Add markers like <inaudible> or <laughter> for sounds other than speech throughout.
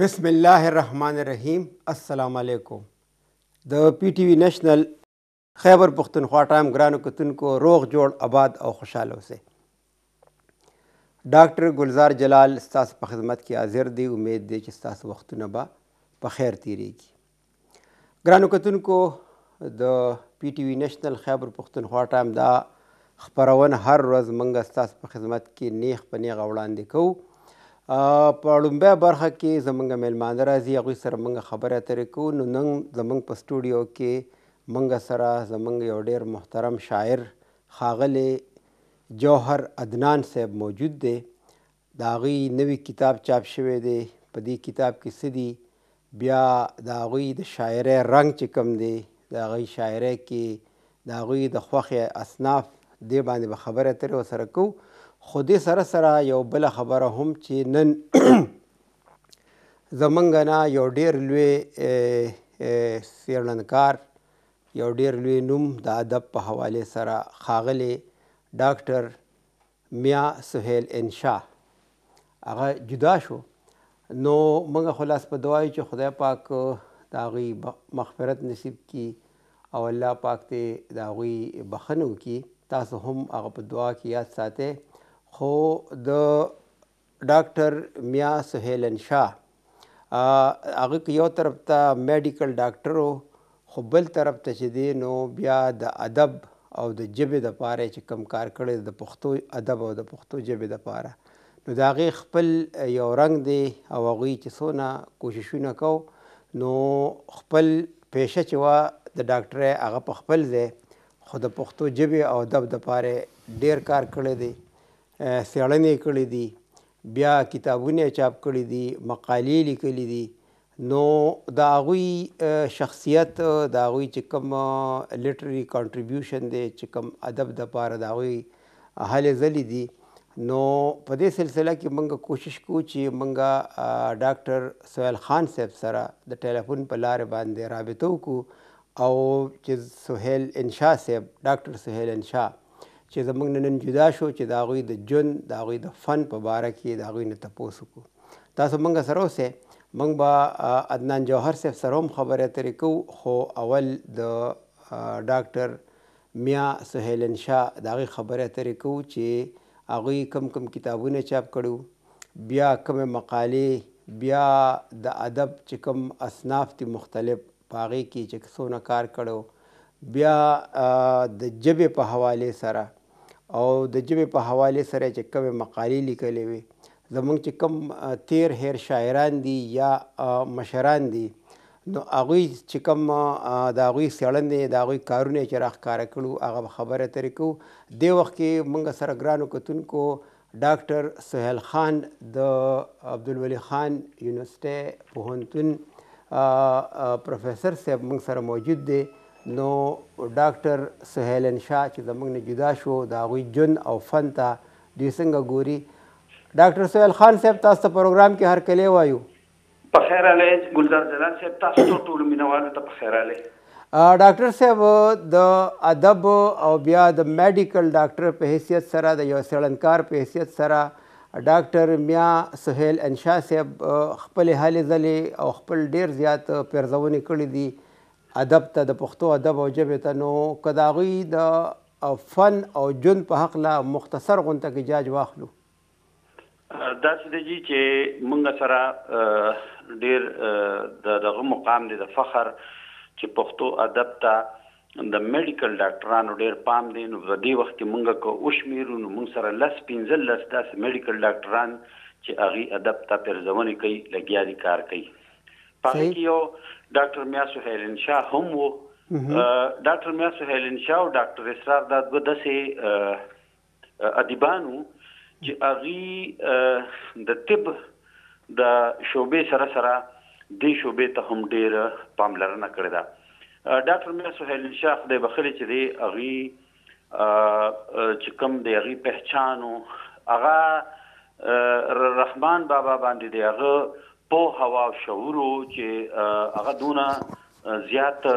بسم الله الرحمن الرحیم السلام علیکم د پی ټی وی نېشنل خیبر پختونخوا ټایم ګرانو کتونکو روغ جوړ آباد او خوشاله اوسئ ډاکټر ګلزار جلال ستاسو په خدمت کې حاضر دی امید دی چې ستاسو وختونه به په خیر تیریږي ګرانو کتونکو د پی ټی وی نېشنل خیبر پختونخوا ټایم دا خبرونه هر ورځ منګه ستاسو په خدمت کې نیخ په نیغه وړاندې کوو په لومبه برخه کې زمونږ میلمانه راځي هغوی سره موږ خبرې اترې کوو نو نن زمونږ په سټوډیو کې موږ سره زمونږ یو ډیر محترم شاعر ښاغلی جوهر عدنان صاحب موجود دی د هغوی نوی کتاب چاپ شوی دی په دې کتاب کې څه دي بیا د هغوی د شاعرۍ رنګ چې کوم دی د هغوی شاعرۍ کې د هغوی د خوښې اصناف دې باندې به خبرې اترې ورسره کوو خو دې سره سره یو بله خبره هم چې نن <clears throat> زمونږ نه یو ډیر لوی څېړنکار یو ډیر لوی نوم د ادب په حواله سره خاغلی ډاکټر میا سهیل انشا هغه جدا شو نو موږ خلاص په دعای چې خدای پاک دا غي مغفرت نصیب کی او الله پاک ته دا غي بخنو کی تاسو هم هغه په دعا کې یاد ساتئ خو د ډاکټر میا سهیلن شاه هغه یو طرف ته میډیکل ډاکټر وو خو بل طرف ته چې دی نو بیا د ادب او د ژبې د پاره چې کم کار کړی د پښتو ادب او د پښتو ژبې د پاره نو دا غي خپل یو رنگ دی او هغه چې سونه کوششونه کو نو خپل پیشه چې وا د ډاکټر هغه په خپل ځای خو د پښتو ژبې او ادب د پاره ډیر کار کړی دی سیړنې کړې دي بیا کتابونه چاپ کړي دي مقالې لیکلي دي نو دا غوي شخصیت دا غوي چې کوم لټري کنټریبیوشن دی چې کوم ادب د پاره دا غوي اهل زلي دي نو په دې سلسله کې موږ کوشش کوو چې موږ ډاکټر سوهیل خان صاحب سره د ټلیفون په لارې باندې رابطه وکړو او چې سهیل انشا صاحب ډاکټر سهیل انشا چې زمونږ نن جدا شو چې د هغوی د جون د هغوی د فن په باره کې د هغوی نه تپوس وکړو تاسو موږ سره اوسئ موږ به عدنان جوهر صاحب سره هم خبرې اترې کوو خو اول د ډاکټر میا سهیلن شاه د هغې خبرې اترې کوو چې هغوی کم کم کتابونه چاپ کړو بیا کم مقالې بیا د ادب چې کم اصناف دي مختلف په هغې کې چې څونه کار کړو بیا د جبې په حواله سره او د جبې په حواله سره چې کومه مقالې لیکلې وي زمونږ چې کوم تیر هیر شاعران دي یا مشران دي نو هغوی چې کوم د هغوی څېړنې د هغوی کارونه چې راښکاره کړو هغه خبره ترې کوو دې وخت کې موږ سره ګرانو کتونکو ډاکټر سهیل خان د عبدالولي خان یونیورسټي پوهنتون پروفیسر صاحب موږ سره موجود دی نو ډاکټر سهیلن شاه چې زموږ نه جدا شو د هغوی جن او فن ته دوی څنګه ګوري ډاکټر سهیل خان صاحب تاسو ته پروګرام کې هر کلی وایو په خیر علی ګلزار جلال صاحب تاسو ته ټول مینوالو ته په خیر علی ډاکټر صاحب د ادب او بیا د میډیکل ډاکټر په حیثیت سره د یو سړنکار په حیثیت سره ډاکټر میا سهیل انشا صاحب خپل حالې ځلې او خپل ډیر زیات پیرزونې کړې دي ادب ته د پښتو ادب او ژبې ته نو که د هغوی د فن او جن په حقله مختصر غونته کې جاج واخلو داسې دی چې موږ سره ډیر د دغه مقام دی د فخر چې پښتو ادب ته د میډیکل ډاکټرانو ډېر پام دی نو په دې وخت کې موږ کو اوشمیرو نو موږ سره لس پنځل لس داس میډیکل ډاکټران چې هغه ادب ته پرځونې کوي لګیا دي کار کوي پخې یو ډاکټر میا سهیلن شاه هم وو ډاکټر میا سهیلن شاه او ډاکټر اسرار دا دوه داسې ادیبانو چې اغي د طب د شوبې سره سره د شوبې ته هم ډېر پاملرنه کړې ده ډاکټر میا سهیلن شاه د بخلي چې دی اغي چې کوم دی اغي پہچانو اغا رحمان بابا باندې دی اغه په هوا او شعور چې هغه دونه زیات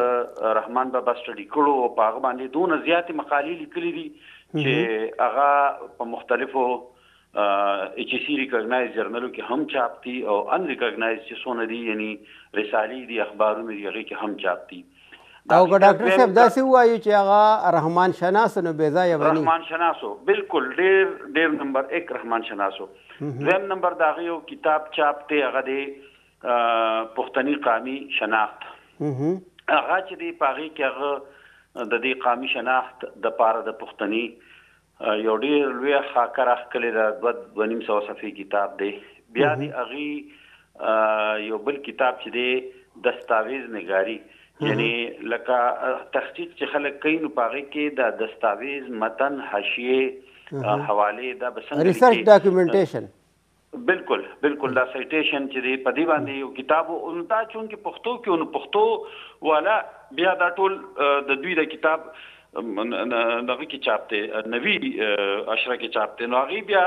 رحمان بابا سټډي کړو او په هغه باندې دونه زیات مقالې لیکلې دي چې هغه په مختلفو اچ سی ریکګنایز جرنلو کې هم چاپتي او ان ریکګنایز چې سونه دي یعنی رسالې دي اخبارونه دي هغه کې هم چاپتي او ډاکټر صاحب دا څه وایي چې هغه رحمان شناسو نو بیزا یې ونی رحمان شناسو بالکل ډېر ډېر نمبر 1 رحمان شناسو زم نمبر دا غي یو کتاب چاپ ته هغه دی پښتني قامي شناخت هغه چې دی پاغي کې هغه د دې قامي شناخت د پاره د پښتني یو ډیر لوی خاکر اخکلې د 2.5 صفحې کتاب دی بیا دی اغي یو بل کتاب چې دی دستاویز نگاری یعنی لکه تحقیق چې خلک کین په هغه کې د دستاویز متن حاشیه Uh-huh. حواله دا بسنګ ریسرچ ډاکومېنټیشن بالکل بالکل دا سایټیشن چې دی په دی باندې یو کتاب اونتا چون کې پښتو کې اون پښتو والا بیا دا ټول د دوی د کتاب دغه کې چاپته نوی اشره کې چاپته نو هغه بیا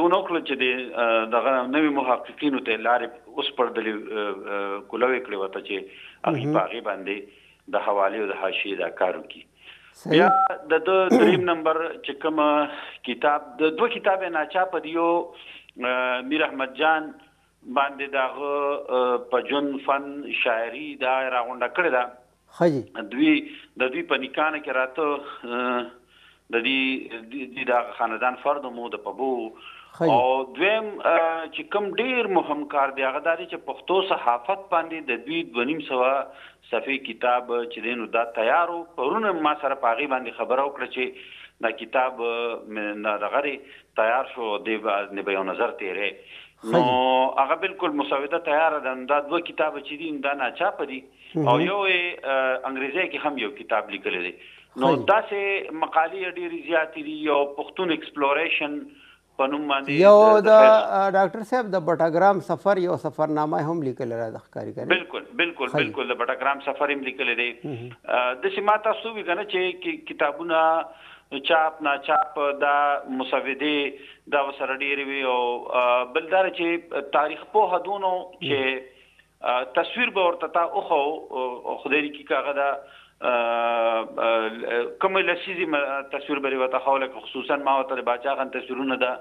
دونو کله چې د دغه نوې محققینو ته لارې اوس پر د کولوي کړو ته چې هغه باغې uh-huh. باندې د حواله او د حاشیه دا کارو کی بیا د دریم نمبر چې کوم کتاب د دوه کتابه ناچاپ دیو میر احمد جان باندې دا په جون فن شاعري دا راغونډه کړې ده خجی دوی د دوی په نکانه کې راته د دې د دا خاندان فرد مو د پبو او دویم چې کوم ډیر مهم کار دی هغه د پښتو صحافت باندې د دوی 2.5 سوا صفی کتاب چې دینو دا تیارو پرونه ما سره پاغي باندې خبره وکړه چې دا کتاب نه دغه تیار شو دی باندې به یو نظر تیرې نو هغه بالکل مسوده تیار ده دا دوه کتاب چې دین دا نه چاپ دي او یو انګریزي کې هم یو کتاب لیکل دي نو دا سه مقالې ډېری زیاتې دي او پښتون ایکسپلوریشن پنوم باندې یو د ډاکټر صاحب د بټاګرام سفر یو سفرنامه هم لیکل را د ښکاری کوي بالکل بالکل بالکل د بټاګرام سفر هم لیکل دی د سیما تاسو وی کنه چې کتابونه چاپ نا چاپ دا مسوده دا وسره ډیر وی او بلدار چې تاریخ په هدونو چې تصویر به ورته تا اوخو خدای کی کاغه دا کوم لسیزي تصویر بری وته حواله خصوصا ما وته بچا غن تصویرونه ده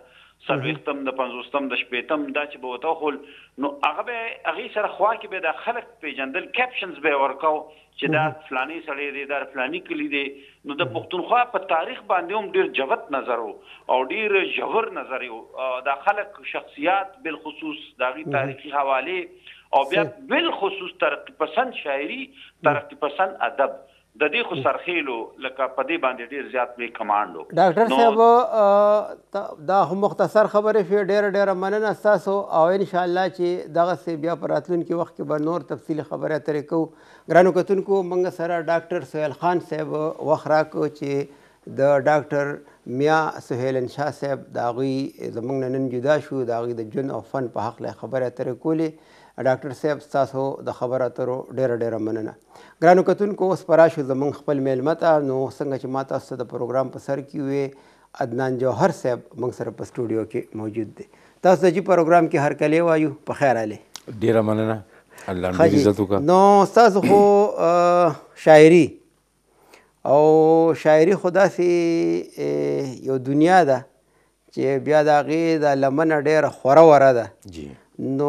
سلوختم د 50م د شپېتم دا چې به وته خل نو هغه به هغه سره خوا کې به د خلک پیجندل کیپشنز به ورکاو چې دا فلانی سړی دی دا فلانی کلی دی نو د پښتونخوا په تاریخ باندې هم ډیر جوت نظر او ډیر جوور نظر یو د خلک شخصیات بالخصوص داغي تاریخي حواله او بیا بالخصوص ترقی پسند شاعری ترقی پسند ادب د دې خو سرخیلو لکه په دې باندې ډیر زیات وی کمانډو ډاکټر صاحب دا هم مختصر خبرې فی ډیر ډیر مننه تاسو او ان شاء الله چې دغه سی بیا پر راتلونکي وخت کې به نور تفصیل خبره ترې کوو ګرانو کتونکو منګ سره ډاکټر سہیل خان صاحب وخرا کو چې د ډاکټر میا سہیل انشا صاحب داغي زمنګ نن جدا شو داغي د جن او فن په حق له خبره ترې کولې ډاکټر صاحب تاسو د خبرو اترو ډیره ډیره مننه ګرانو کتونکو اوس پر راشو زمونږ خپل میلمه ته نو څنګه چې ما تاسو د پروګرام په سر کې وې عدنان جوهر صاحب موږ سره په سټوډیو کې موجود دی تاسو د جی پروګرام کې هر کله وایو په خیر علي ډیره مننه الله دې عزت وکړه نو تاسو خو شاعري او شاعري خدا سي یو دنیا ده چې بیا د هغې د لمنه ډیره خوره وره ده جی نو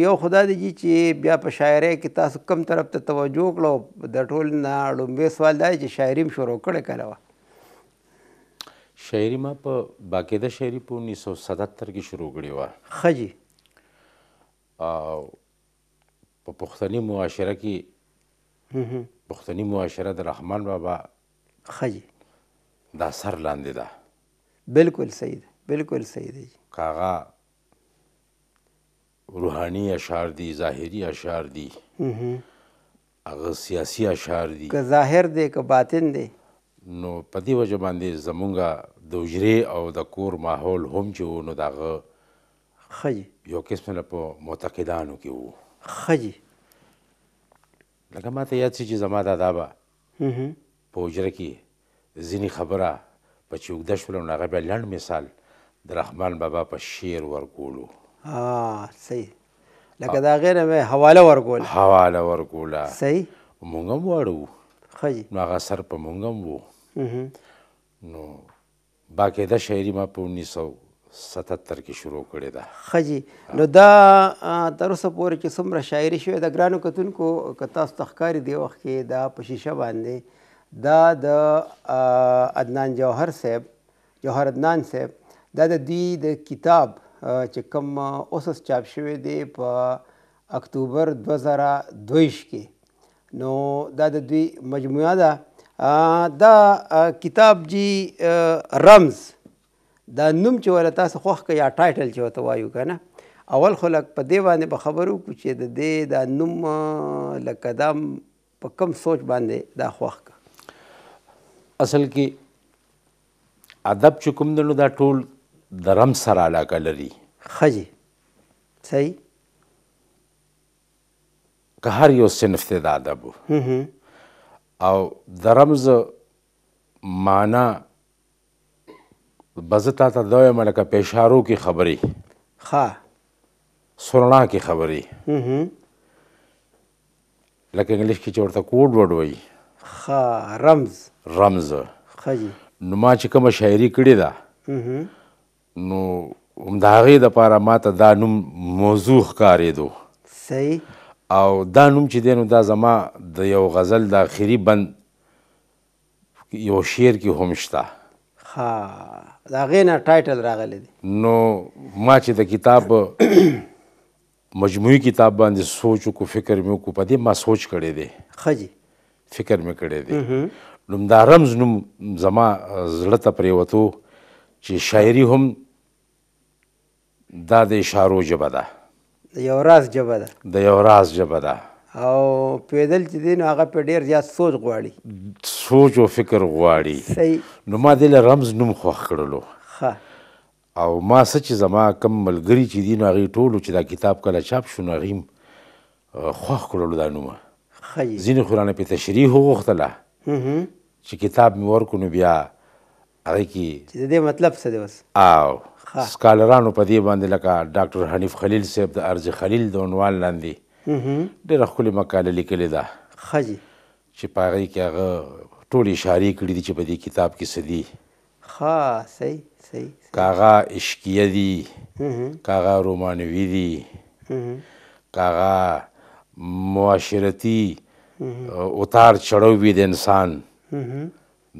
یو خدا دی چې بیا په شاعرۍ کې تاسو کم طرف ته توجه کړو د ټول نه لومبه سوال دی چې شاعري م شروع کړه کله شاعري ما په باقاعده شاعري په 1977 کې شروع کړې و خجی او په پښتني معاشره کې پښتني معاشره د رحمان بابا خجی دا سر لاندې ده بالکل صحیح ده بالکل صحیح ده کاغه روحاني اشعار دي ظاهري اشعار دي هغه سیاسي اشعار دي که ظاهر دي که باطن دي نو په دې وجه باندې زمونږ د حجرې او د کور ماحول هم چې و نو د هغه ښه یو قسم نه په معتقدانو کې و ښه لکه ما ته یاد شي چې زما دادا به په حجره کې ځینې خبره په چې اوږده شوله نو هغه بیا لنډ مثال د رحمان بابا په شعر ورکولو ها صحیح لکه دا غیر مې حواله ورکول حواله ورکولا صحیح مونږ هم وړو خجی نو هغه سر په مونږ هم وو نو باقاعده شاعري ما په انیس سو ستتر کې شروع کړې ده خجی نو دا تر اوسه پورې چې څومره شاعري شوې ده ګرانو کتونکو که تاسو ته ښکاري دی وخت کې دا په شیشه باندې دا د عدنان جوهر صاحب جوهر عدنان صاحب دا د دوی د کتاب چې کوم اوسس چاپ شوی دی په اکتوبر 2022 کې نو دا د دوی مجموعه ده دا کتاب جی رمز دا نوم چې ورته تاسو خوښ کړئ یا ټایټل چې وته وایو کنه اول خلک په دی باندې به خبرو کو چې د دې دا نوم لکه دا په کم سوچ باندې دا خوښ اصل کې ادب چې کوم دا ټول د رم سره علاقه لري خجی صحیح که هر یو صنف ته د ادب او د رمز معنا بزه تا ته دوی ملکه پیشارو کی خبري ها سرنا کی خبري لکه انګلیش کې چورته کوډ ورډ وای ها رمز رمز خجی نو ما چې کوم شاعري کړې ده نو د هغې دپاره ما ته دا نوم موضوع ښکارېدو صحیح او دا نوم چې دی نو دا زما د یو غزل د آخري بند یو شعر کې هم شته ښه د هغې نه ټایټل راغلی دی نو ما چې د کتاب <coughs> مجموعي کتاب باندې سوچ وکړو فکر مې وکړو په دې ما سوچ کړی دی ښه جی فکر مې کړی دی نو دا رمز نوم زما زړه ته پرېوتو چې شاعري هم دا د اشارو ژبه ده د یو راز ژبه ده د یو راز ژبه ده او پیدل چې دی نو هغه په ډېر زیات سوچ غواړي سوچ او فکر غواړي صحیح نو ما دې له رمز نوم خوښ کړلو او ما څه چې زما کم ملګري چې دي نو هغې ټولو چې دا کتاب کله چاپ شو نو هغې هم خوښ کړلو دا نومه ځینې خو رانه پې تشریح وغوښتله چې کتاب مې ورکړو نو بیا هغې کې د دې مطلب څه دی اوس او سکالرانو په دې باندې لکه ډاکټر حنیف خلیل صاحب د ارز خلیل د عنوان لاندې ډېره ښکلې مقاله لیکلې ده ښه جی چې په هغې کې هغه ټولې اشارې کړي دي چې په دې کتاب کې څه دي ښه صحیح صحیح کاغه عشقیه دي کاغه رومانوي دي کاغه معاشرتي اتار چړو وي د انسان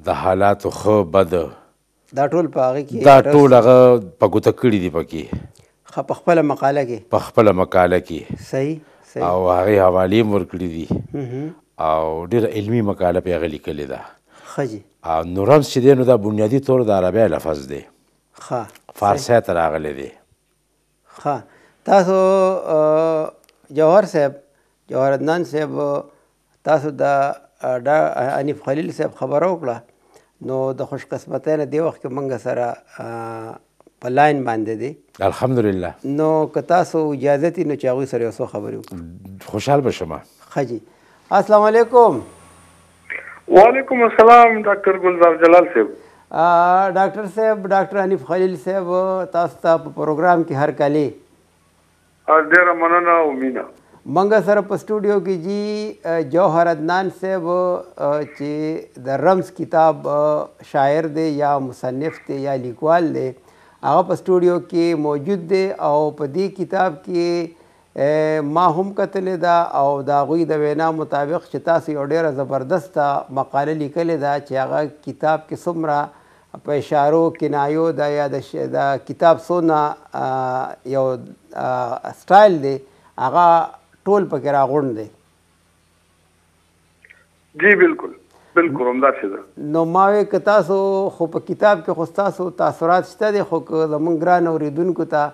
د حالاتو ښه بد دا ټول په هغه کې دا ټول هغه په ګوته کړي دي پکې خ په خپل مقاله کې په خپل مقاله کې صحیح صحیح او هغه حواله مور کړی دي او ډیر علمی مقاله په هغه لیکلې ده خجی او نورم چې دی نو دا بنیادی طور د عربی لفظ دی ښه فارسی ته راغلی دی ښه تاسو جوهر صاحب جوهر عدنان صاحب تاسو د ډا انیف خلیل صاحب خبره وکړه نو د خوش قسمتۍ نه دې وخت کې موږ سره په لاین باندې دي الحمدلله نو که تاسو اجازه تي نو چې هغوی سره یو څه خبرې وکړو خوشحال به شم ښه جي السلام علیکم وعلیکم السلام ډاکټر ګلزار جلال صاحب ډاکټر صاحب ډاکټر حنیف خلیل صاحب تاسو ته په پروګرام کې هر کالې ډېره مننه او مینه منګه سره په سټوډیو کې جی جوهر عدنان صاحب چې د رمز کتاب شاعر دی یا مصنف دی یا لیکوال دی هغه په سټوډیو کې موجود دی او په دې کتاب کې ما هم کتلی دا او د هغوی د وینا مطابق چې تاسو یو ډېره زبردسته مقاله لیکلې ده چې هغه کتاب کې څومره په اشارو کنایو دا یا د کتاب څونه یو سټایل دی هغه ټول پکې راغون دي جی بالکل بالکل همدا څه ده نو ما وې ک تاسو خو په کتاب کې خو تاسو تاثرات شته دي خو زمونږ ګران اوریدونکو ته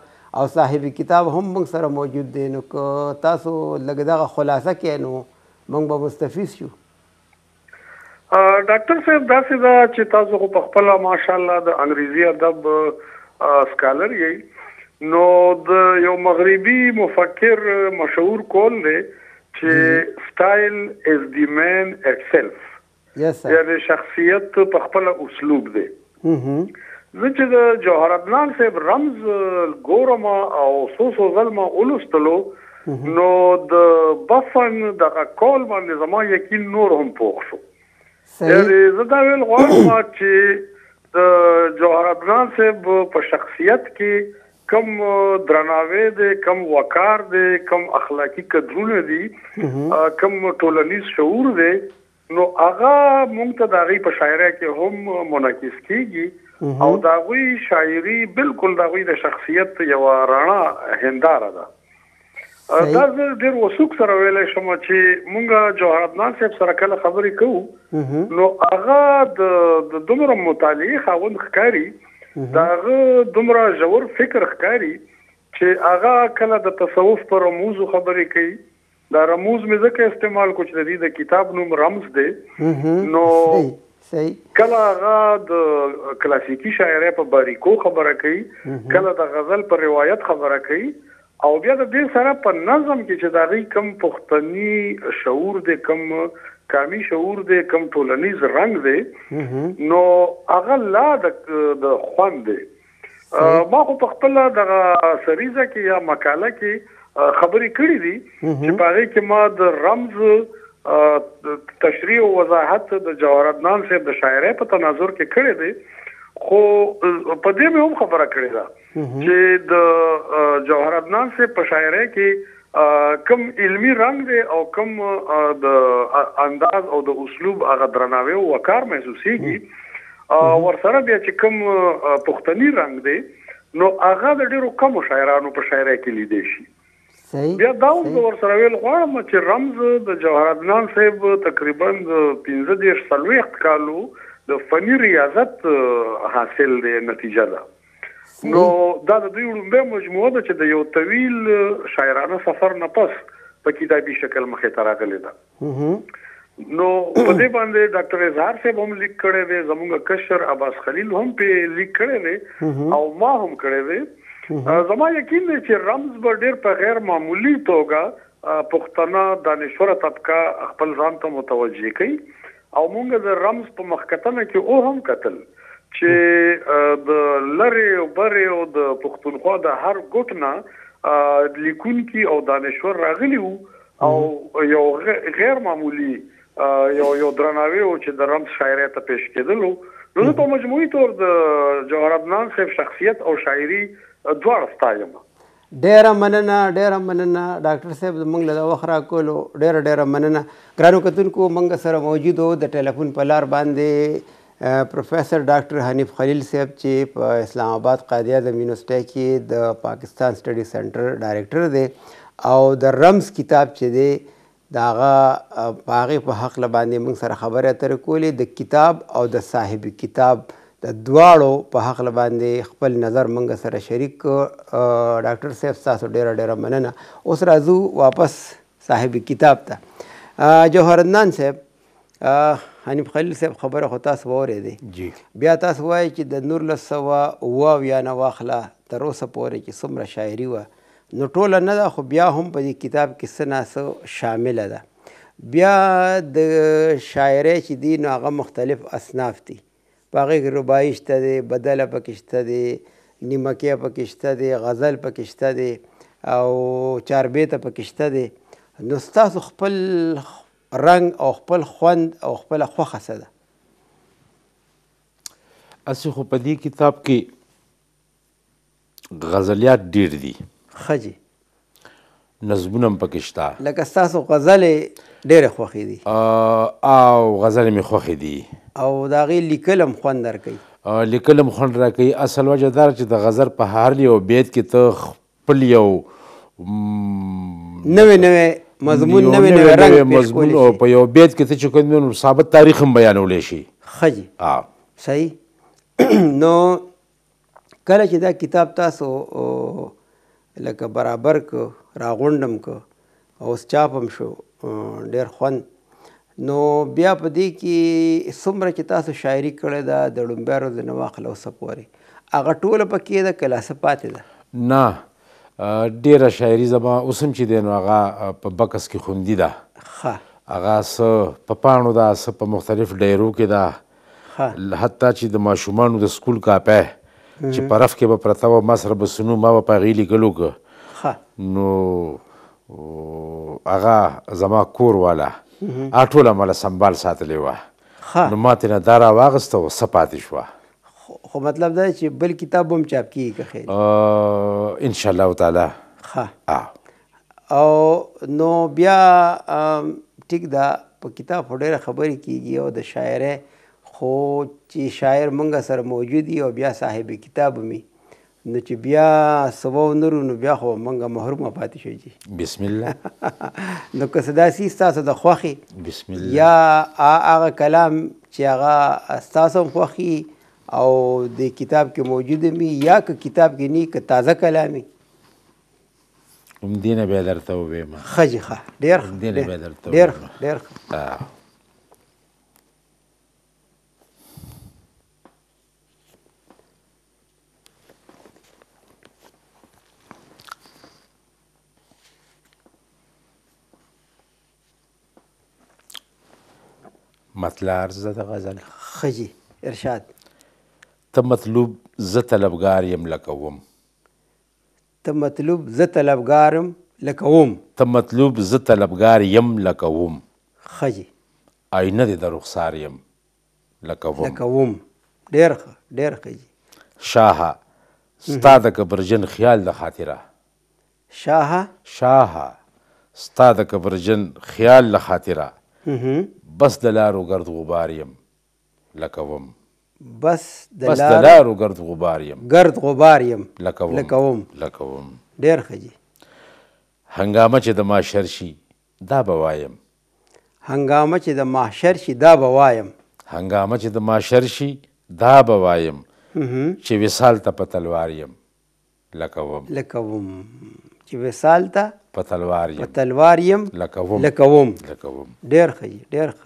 او صاحب کتاب هم موږ سره موجود دی نو که تاسو لږ دغه خلاصه کړئ نو موږ به مستفیض شو ډاکټر صاحب داسې دا چې تاسو خو په خپل ماشاءالله د انګریزي ادب سکالر یی نو د یو مغربي مفکر مشهور کول دی چې سټایل از دی مین اټسلف یس یعنی شخصیت په خپل اسلوب دی زه چې د جوهر عدنان صاحب رمز ګورما او سوسو ظلم اولستلو نو د بفن د کول باندې زما یقین نور هم پوښ شو یعنی زه دا ویل غواړم <coughs> چې د جوهر عدنان صاحب په شخصیت کې کم درناوی دی کم وقار دی کم اخلاقی قدرونه دي کم ټولنیز شعور دی نو هغه مونږ ته د غي په شاعرۍ کې هم منعکس کیږي او دا غوي شاعري بالکل دا غوي د شخصیت یو رانه هنداره ده دا زه ډیر وسوک سره ویل شم چې مونږه جوهر عدنان صاحب سره کله خبرې کوو نو هغه د دومره مطالعه خاوند ښکاری داغه دومره ژور فکر ښکاری چې هغه کله د تصوف پر رموز خبرې کوي دا رموز مې ځکه استعمال کوم چې د کتاب نوم رمز دی نو صحیح کله هغه د کلاسیکی شاعرۍ په باریکو خبره کوي کله د غزل پر روایت خبره کوي او بیا د دې سره په نظم کې چې دا غي کم پښتني شعور دې کم قومي شعور دې کم ټولنیز رنگ دې نو هغه لا د خوند دې ما خو په خپل د سریزه کې یا مقاله کې خبرې کړې دي چې پاره کې ما د رمز تشریح او وضاحت د جوهر عدنان صاحب د شاعرۍ په تناظر کې کړې دي خو په دې مې هم خبره کړې ده چې د جوهر عدنان صاحب په شاعرۍ کې کم علمی رنگ دی او کم د انداز او د اسلوب هغه درناوی او وقار محسوسيږي ور سره بیا چې کم پښتني رنگ دی نو هغه د ډیرو کم شاعرانو په شاعرۍ کې لیدل شي بیا دا هم ور سره ویل غواړم چې رمز د جوهر عدنان صاحب تقریبا 15 دیش سلويخت کالو د فنی ریاضت حاصل دی نتیجه ده نو دا د دوی لومبه مجموعه ده چې د یو طویل شاعرانه سفر نه پس په کتابي شکل مخه تراغلې ده نو په دې باندې ډاکټر اظهار صاحب هم لیک کړی دی زموږ کشر عباس خلیل هم په لیک کړی دی او ما هم کړی دی زما یقین دی چې رمز بر ډیر په غیر معمولی توګه پښتنه دانشور طبقه خپل ځان ته متوجي کړي او مونږ د رمز په مخکتنه کې او هم قتل چې د لری او بری او د پښتونخوا د هر ګټنا لیکونکي او دانشور راغلی وو او یو غیر معمولی یو یو درناوی او چې د رمز شاعري ته پیش کېدل نو په مجموعي تور د جوهر عبدالنام صاحب شخصیت او شاعري دواړه ستایم ډیره مننه ډیره مننه ډاکټر صاحب موږ له وخرا کولو ډیره ډیره مننه ګرانو کتونکو موږ سره موجود وو د ټلیفون په لار باندې پروفیسر ډاکټر حنیف خلیل صاحب چې په اسلام آباد قاضی اعظم یونیورسيټي کې د پاکستان سټډي سنټر ډایریکټر دی او د رمز کتاب چې دی دا هغه هغه په حق لباندې موږ سره خبره اترې کولې د کتاب او د صاحب کتاب د دواړو په حق لباندې خپل نظر موږ سره شریک ډاکټر صاحب تاسو ډیره ډیره مننه اوس راځو واپس صاحب کتاب ته جوهر عدنان صاحب حنیف خلیل صاحب خبره خو تاسو واورېدی جی بیا تاسو وایي چې د نورلس سوه اوه اویا نه واخله تر اوسه پورې چې څومره شاعري وه نو ټوله نه ده خو بیا هم په دې کتاب کې څه ناڅه شامله ده بیا د شاعرۍ چې دي نو هغه مختلف اصناف دي په هغې کې ربایي شته دی بدله پکې شته دی نیمکیه پکې شته دی غزل پکې شته دی او چاربیته پکې شته دی نو ستاسو خپل رنگ او خپل خوند او خپل خوخه څه ده اسی خو په دې کتاب کې غزلیات ډیر دي خجی نظمونه هم پکې شته لکه ستاسو غزلې ډېرې خوښې دي او غزلې مې خوښې دي او د هغې لیکل هم خوند درکوي لیکل هم خوند راکوي اصل وجه دا چې د غزل په هر یو بیت کې ته خپل یو نوې نوې مضمون نوې نوې رنگ مضمون او په یو بیت کې ته چې کوم ثابت تاریخ هم بیانولې شي خجی صحیح نو کله چې دا کتاب تاسو لکه برابر کو راغونډم کو او چاپم شو ډیر خوند نو بیا په دې کې څومره چې تاسو شاعري کړې ده د ړومبیارو د نواخل او سپوري هغه ټوله پکې ده که لاسه پاتې ده نه ډیره شاعري زما اوس هم چې دی نو هغه په بکس کې خوندي ده هغه څه په پاڼو ده څه په مختلف ډیرو کې ده حتی چې د ماشومانو د سکول کاپی چې په رف کې به پرته وه ما سره به سنو ما به په هغې لیکلو که نو هغه زما کور والا هغه ټوله مله سنبال ساتلې وه نو ما ترې نه دا راواغېسته وه څه پاتې شوه خو مطلب دا چې بل کتاب هم چاپ کیږي که خیر ان شاء الله تعالی ښه او نو بیا ټیک دا په کتاب ډېره خبرې کیږي او د شاعرې خو چې شاعر مونږ سره موجود او بیا صاحب کتاب می نو چې بیا سبا ونرو نو بیا خو مونږه محرومه پاتې شو جی بسم الله <laughs> نو که صداسي ستاسو د خوښي بسم الله یا هغه کلام چې هغه ستاسو خوښي او د کتاب کې موجود می یا که کتاب کې نه که تازه کلامي هم دینه به درته ویم خجخه ډیر دینه به درته ډیر ډیر مطلع عرض د غزل خجی ارشاد ته مطلوب زه طلبګار یم لکوم ته مطلوب زه طلبګار یم لکوم ته مطلوب زه طلبګار یم لکوم خجی آینه دې د رخسار یم لکوم لکوم ډیر ښه ډیر ښه شاه ستا د کبرجن خیال د خاطره شاه شاه ستا د کبرجن خیال له خاطره بس د لارو ګرد غبار یم لکوم بس د لارو ګرد غبار يم ګرد غبار يم لکوم لکوم لکوم ډیر خجي هنګامه چې د معاشر شي دا بوایم هنګامه چې د معاشر شي دا بوایم هنګامه چې د معاشر شي دا بوایم چې وصال ته په تلوار يم لکوم لکوم چې وصال ته په تلوار يم په تلوار يم لکوم لکوم لکوم ډیر خجي ډیر خ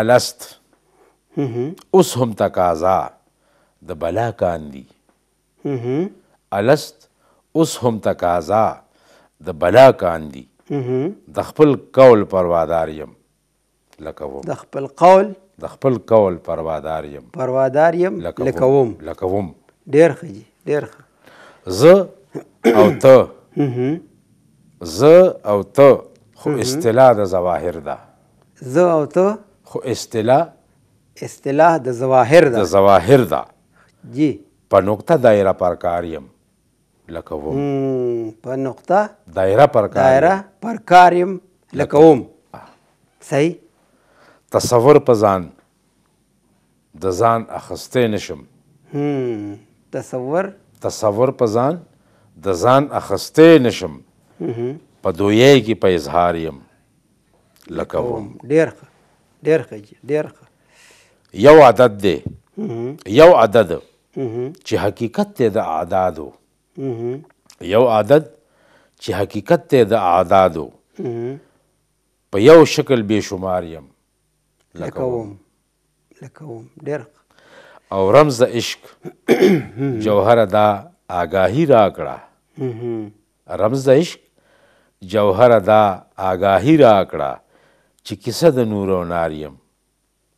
الست اوس هم تقاضا د بلا کاندي الست اوس هم تقاضا د بلا کاندي د خپل قول پروادار یم لکه د خپل قول د خپل قول پروادار یم پروادار یم لکوم لکوم ډیر ښه جی ډیر ښه زه او ته زه او ته خو اصطلاح د ظواهر ده زه او ته خو اصطلاح اصطلاح د ظواهر ده د ظواهر ده جی په نقطه دایره پر کاریم لکه وم په نقطه دایره پر کاریم دایره پر کاریم لکه وم صحیح تصور په ځان د ځان اخستې نشم تصور تصور په ځان د ځان اخستې نشم په دوی کې په اظهار يم لکه وم ډېر ډېر ډېر یو عدد دی یو عدد چې حقیقت دی د اعدادو یو عدد چې حقیقت دی د اعدادو په یو شکل بې شمار یم لکوم لکوم ډېر او رمز د عشق <clears throat> جوهره دا آگاهی راکړه رمز د عشق جوهره دا آگاهی راکړه چې کیسه د نور او ناریم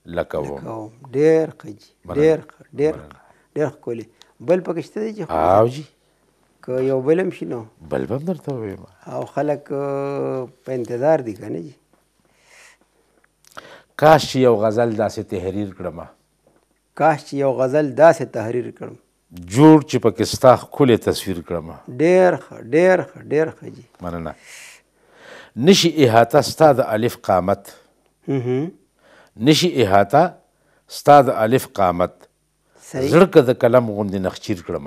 لکوم ډیر قجی ډیر ډیر ډیر کولی بل پکې شته دی او جی که یو بلم شي نو بل بم درته وایم او خلک په انتظار دي کنه جی کاش یو غزل داسې تحریر کړم کاش یو غزل داسې تحریر کړم جوړ چې پاکستان خولې تصویر کړم ډیر ډیر ډیر خجی مننه نشي احاطه ستاد الف قامت هم هم نشي احاطه ستا د الف قامت زړه که د کلم غوندې نخچیر کړم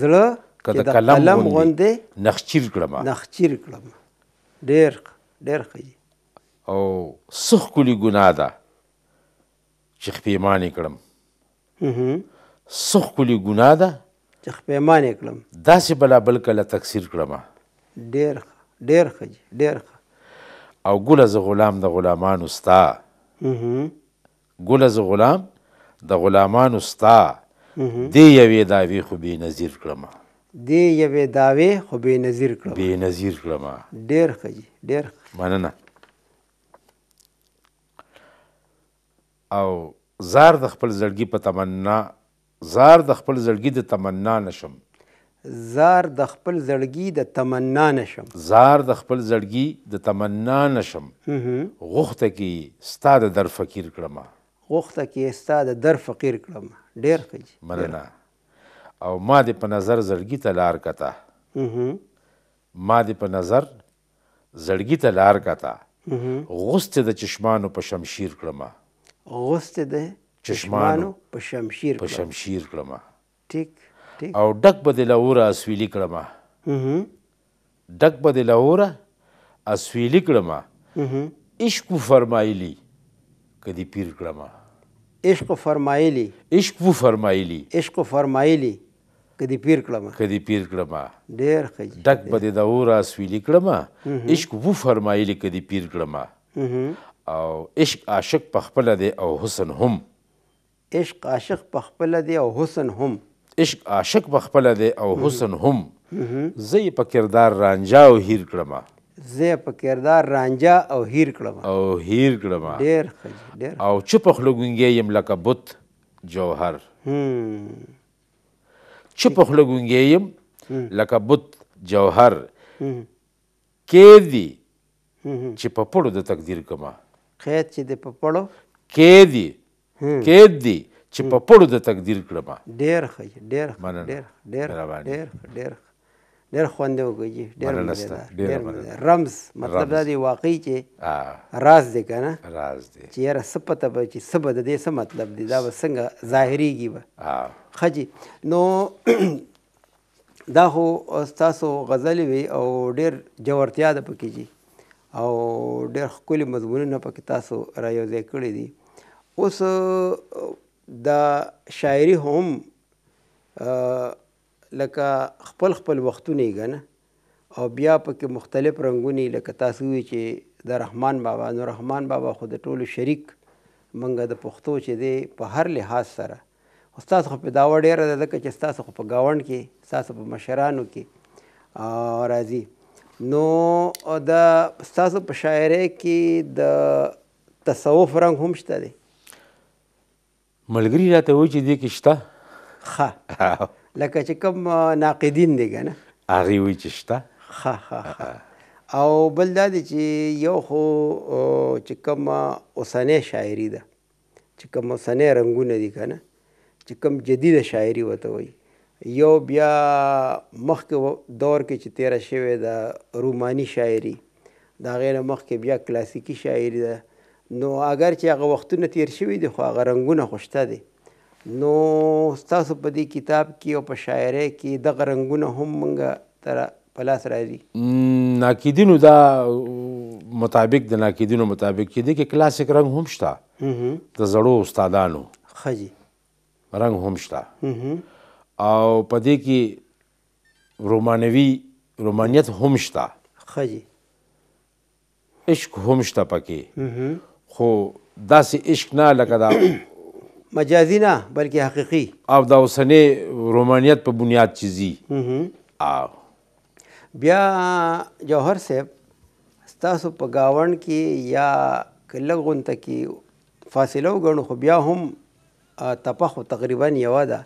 زړه که د کلم غوندې نخچیر کړم نخچیر کړم ډېر ډېر ښه او څه ښکلي ګناه ده چې خپیمانې کړم څه ښکلي ګناه ده چې خپیمانې کړم داسې بلا بل کله تکثیر کړم ډېر ډېر ښه ډېر ښه او ګوله زه غلام د غلامانو ستا ګل از غلام د غلامانو ستا دی یوې داوی خو به نظیر کړم دی یوې داوی خو به نظیر کړم به نظیر کړم ډیر خجی ډیر مننه او زار د خپل زړګي په تمنا زار د خپل زړګي د تمنا نشم زار د خپل زړګي د تمنا نشم زار د خپل زړګي د تمنا نشم غوخته کې ستا د در فقیر کړم غوخته کې ستا د در فقیر کړم ډیر ښه مننه او ما دې په نظر زړګي ته لار کته ما دې په نظر زړګي ته لار کته غوسته د چشمانو په شمشیر کړم غوسته د چشمانو په شمشیر په شمشیر کړم ټیک او ډک به د لوره اسویلي کړم ډک به د لوره اسویلي کړم عشق فرمایلی کدی پیر کړم عشق فرمایلی عشق فرمایلی عشق فرمایلی کدی پیر کړم کدی پیر کړم ډیر ښه ډک به د لوره اسویلي کړم عشق وو فرمایلی کدی پیر کړم او عشق عاشق پخپله دی او حسن هم عشق عاشق پخپله دی او حسن هم عشق عاشق په خپل دی او حسن هم زه یې په کردار رانجا او هیر کړم زه په کردار رانجا او هیر کړم او هیر کړم ډیر ډیر او چپ خلو ګونګې يم لکه بت جوهر چپ خلو ګونګې يم لکه بت جوهر کې دی چې په پړو د تقدیر کما خیر چې د په پړو کې دی کې دی چې په پړو د تقدیر کړم ډیر ښه ډیر ډیر ډیر ډیر ډیر ډیر خوند وکړي ډیر ډیر رمز مطلب دا دی واقعي چې راز دی کنه راز دی چې یاره سپته به چې سبه د دې څه مطلب دی دا به څنګه ظاهریږي به خجی نو دا خو تاسو غزلې وي او ډیر جوړتیا ده پکې جی او ډیر ښکلي مضمونونه پکې تاسو را یوځای کړي دي اوس د شاعري هم لکه خپل خپل وختونه غن او بیا پکې مختلف رنگونی لکه تاسو چې د رحمان بابا نو رحمان بابا خود ټولو شریک منګه د پښتو چې دی په هر لحاظ سره استاد خو په دا وړه ده چې تاسو خو په گاوند کې تاسو په مشرانو کې راځي نو د تاسو په شاعرۍ کې د تصوف رنگ هم شته دی ملګری راته وایي چې دې کې شته ښه لکه چې کوم ناقدین دي که نه هغې وایي چې شته ښه ښه او بل دا دی چې یو خو چې کوم اوسنۍ شاعري ده چې کوم اوسنۍ رنګونه دي که نه چې کوم جدیده شاعري ورته وایي یو بیا مخکې دور کې چې تیره شوې ده روماني شاعري د هغې نه مخکې بیا کلاسیکي شاعري ده نو اگر چې هغه وختونه تیر شوي دي خو هغه رنګونه خوشته دي نو ستاسو په دې کتاب کې او په شاعرۍ کې دغه رنګونه هم موږ تر په لاس راځي ناقدینو دا مطابق د ناقدینو مطابق کې دي کې کلاسیک رنګ هم شته د زړو استادانو خجی رنګ هم شته او په دې کې رومانوي رومانیت هم شته خجی عشق هم شته پکې خو داسې عشق نه لکه دا <coughs> مجازي نه بلکې حقیقي او دا اوسنۍ رومانیت په بنیاد چیزی بیا جوهر صاحب ستاسو په گاون کې یا کلګ غونته کې فاصله وګڼو خو بیا هم تپخو تقریبا یو ده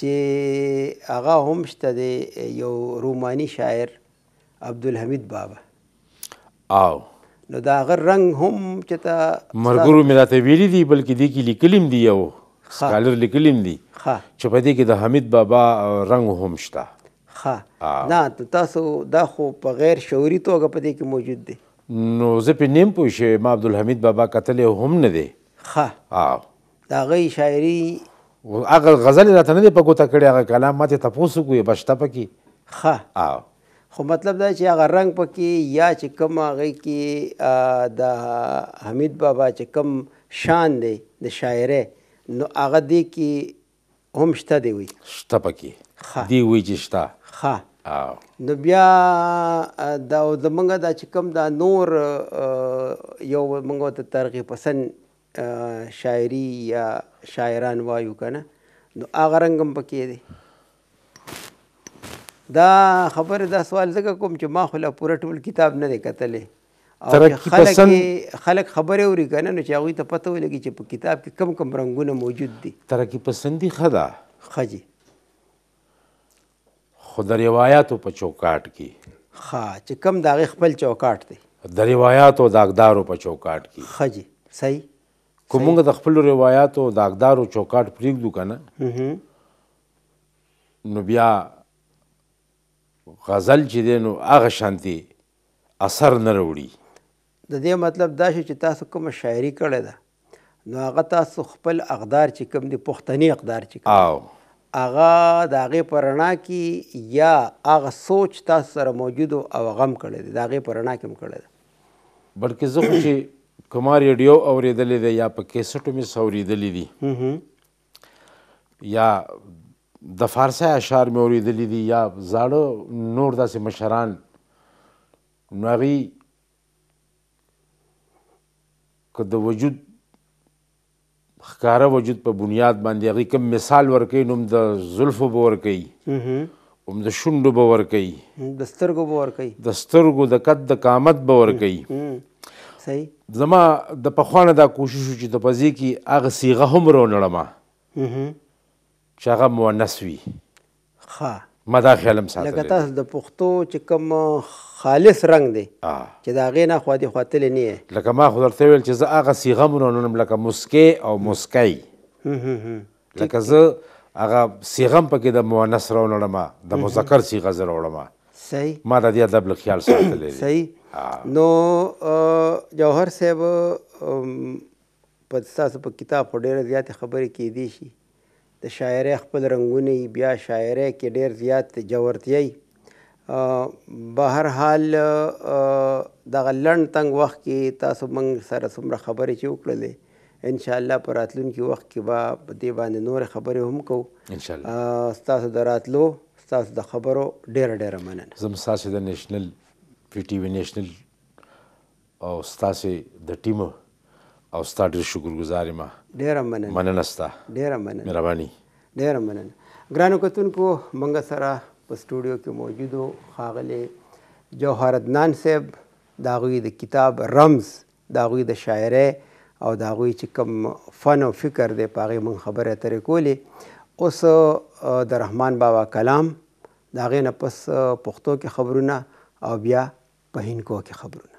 چې هغه هم شته دی یو روماني شاعر عبدالحمید بابا او نو دا غر رنگ هم چې تا مرګرو ملاته ویلي دي بلکې دي کې لیکلم دی یو سکالر لیکلم دي چې په دې کې د حمید بابا رنگ هم شته ها نه تاسو دا خو په غیر شعوري توګه په دې کې موجود دي نو زه په نیم پوه شوم ما عبدالحمید بابا کتلی هم نه دی ښه د هغې شاعري هغه غزل راته نه دی په ګوته کړی هغه کلام ما ته تپوس وکړو بشته پکې ښه خو مطلب دا چې هغه رنگ پکې یا چې کم هغه کې د حمید بابا چې کم شان دی د شاعرۍ نو هغه دی کې هم شته دی وي شته پکې دی وي چې شته ها نو بیا دا زمونږ دا چې کم دا نور یو مونږ ته ترغیب پسند شاعری یا شاعران وایو کنه نو هغه رنگ هم پکې دی دا خبره دا سوال زکه کوم چې ما خو لا پوره ټول کتاب نه دی کتلې او خلک خلک خبره اوري کنه نو چې هغه ته پته ولګي چې په کتاب کې کم کم رنگونه موجود دي ترقی پسندی خدا خجی خو د روایتو په چوکاټ کې ها چې کم دا خپل چوکاټ دی د روایتو د اقدارو په چوکاټ کې خجی صحیح کومونګه د خپل روایتو د اقدارو چوکاټ پریږدو کنه نو بیا غزل چې دی نو هغه شانتي اثر نه وړي د دې مطلب دا چې تاسو کوم شاعري کړې ده نو هغه تاسو خپل اقدار چې کوم دی پښتني اقدار چې کوم هغه د هغې په رڼا کې یا هغه سوچ تاسو سره موجود او هغه هم کړی دی د هغې په رڼا کې هم کړی دی بلکې زه خو چې کومه ریډیو اورېدلې ده یا په کیسټو مې څه اورېدلې دي یا د فارسی اشعار مې اوریدلی دي یا زاړه نور داسې مشران نو هغوی که د وجود ښکاره وجود په بنیاد باندې هغوی کوم مثال ورکوي نو هم د زلفو به ورکوي هم د شونډو به ورکوي د سترګو به ورکوي د سترګو د قد د قامت به ورکوي صحیح زما د پخوانه دا کوشش چې د پزی کې هغه صیغه هم رونړم چې هغه مؤنث وي ښه ما دا خیال هم ساتلی لکه تاسو د پښتو چې کوم خالص رنګ دی چې د هغې نه خوادي خواتلی نه یې لکه ما خو درته ویل چې زه هغه سیغه منونم لکه مسکې او مسکی لکه زه هغه سیغه هم پکې د مؤنث راوړم د مذکر سیغه زه راوړم صحیح ما د دې ادب له خیال ساتلی صحیح نو جوهر صاحب په تاسو په کتاب ډېرې زیاتې خبرې کېدې شي د شاعرۍ خپل رنگونه بیا شاعرۍ کې ډیر زیات جوړتیي به هر حال دغه لړن تنگ وخت کې تاسو موږ سره څومره خبرې چې وکړلې ان شاء الله پر راتلونکي وخت کې به با دې باندې نور خبرې هم کوو ان شاء الله تاسو دراتلو تاسو د خبرو ډیر ډیر مننه زم تاسو د نېشنل پی ټی وی نېشنل او تاسو د ټیمو او ستا ډیر شکرګزار یم ډیر مننه مننه ستا ډیر مننه مهرباني ډیر مننه ګرانو کتونکو منګه سره په سټوډیو کې موجودو خاغله جوهر عدنان صاحب داغوی د کتاب رمز داغوی د شاعري او داغوی چې کوم فن او فکر دی پاغه مون خبره ترې کولې اوس د رحمان بابا کلام داغه نه پس پښتو کې خبرونه او بیا په هینکو کې خبرونه